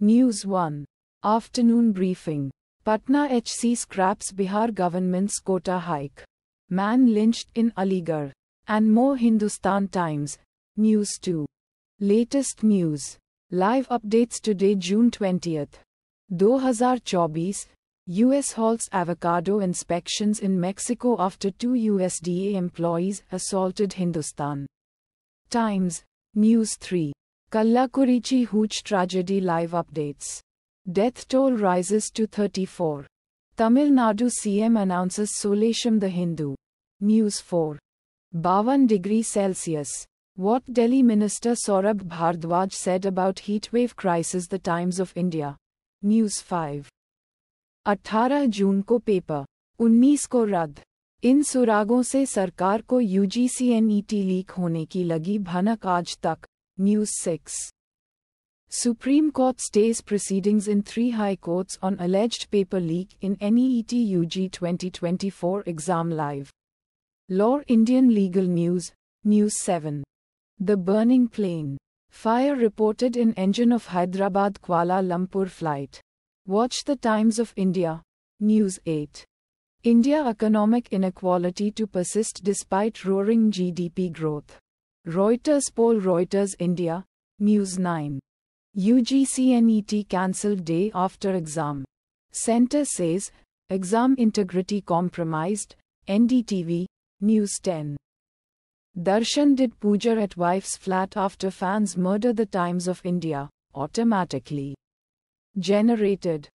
News 1. Afternoon briefing. Patna HC scraps Bihar government's quota hike. Man lynched in Aligarh. And more Hindustan Times. News 2. Latest news. Live updates today June 20th. 2024. US halts avocado inspections in Mexico after two USDA employees assaulted Hindustan. Times. News 3. Kallakurichi Hooch tragedy live updates. Death toll rises to 34. Tamil Nadu CM announces Solesham the Hindu. News 4. 52 degree Celsius. What Delhi Minister Saurabh Bhardwaj said about heatwave crisis the times of India. News 5. 18 June Ko Paper 19 Ko रद्द इन सुरागों से सरकार को यूजीसीएनईटी leak होने की लगी भनक आज तक News 6. Supreme Court stays proceedings in three high courts on alleged paper leak in NEET UG 2024 exam live. Law Indian Legal News, News 7. The burning plane. Fire reported in engine of Hyderabad Kuala Lumpur flight. Watch the Times of India, News 8. India economic inequality to persist despite roaring GDP growth. Reuters poll Reuters India, News 9. UGC NET cancelled day after exam. Center says, exam integrity compromised, NDTV, News 10. Darshan did puja at wife's flat after fans murder the Times of India, automatically. Generated.